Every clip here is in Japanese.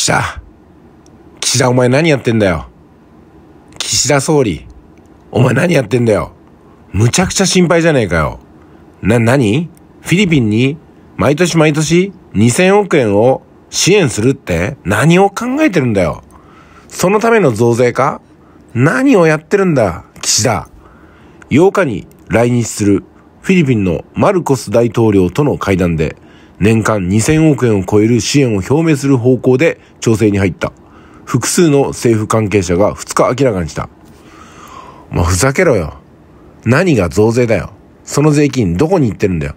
岸田。岸田お前何やってんだよ。岸田総理。お前何やってんだよ。むちゃくちゃ心配じゃねえかよ。な、何フィリピンに毎年毎年2000億円を支援するって何を考えてるんだよ。そのための増税か何をやってるんだ、岸田。8日に来日するフィリピンのマルコス大統領との会談で、年間2000億円を超える支援を表明する方向で調整に入った。複数の政府関係者が2日明らかにした。まあ、ふざけろよ。何が増税だよ。その税金どこに行ってるんだよ。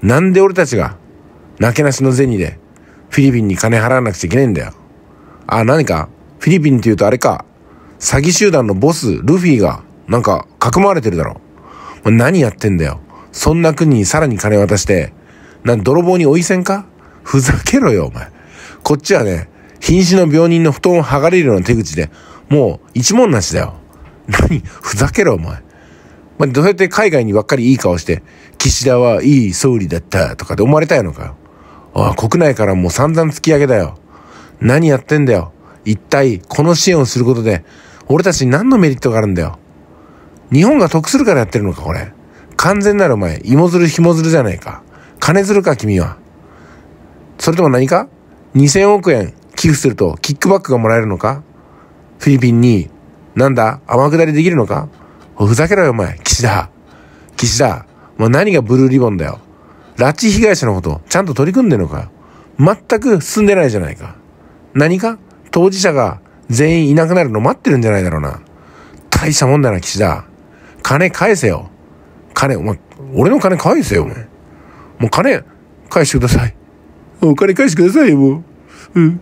なんで俺たちが、なけなしの銭で、フィリピンに金払わなくちゃいけないんだよ。あ、何か、フィリピンって言うとあれか、詐欺集団のボス、ルフィが、なんか、かくまわれてるだろ。う。何やってんだよ。そんな国にさらに金渡して、な泥棒に追いせんかふざけろよ、お前。こっちはね、瀕死の病人の布団を剥がれるような手口で、もう一文なしだよ。何ふざけろ、お前。まあ、どうやって海外にばっかりいい顔して、岸田はいい総理だったとかで思われたいのかよ。ああ、国内からもう散々突き上げだよ。何やってんだよ。一体、この支援をすることで、俺たちに何のメリットがあるんだよ。日本が得するからやってるのか、これ。完全なるお前、芋づる紐づるじゃないか。金づるか君は。それとも何か ?2000 億円寄付するとキックバックがもらえるのかフィリピンに、なんだ天下りできるのかふざけろよお前、岸田。岸田。お前何がブルーリボンだよ。拉致被害者のこと、ちゃんと取り組んでんのか全く進んでないじゃないか。何か当事者が全員いなくなるの待ってるんじゃないだろうな。大したもんだな、岸田。金返せよ。金、お前、俺の金返せよ、お前。もう金返してください。お金返してくださいよ、もう。うん。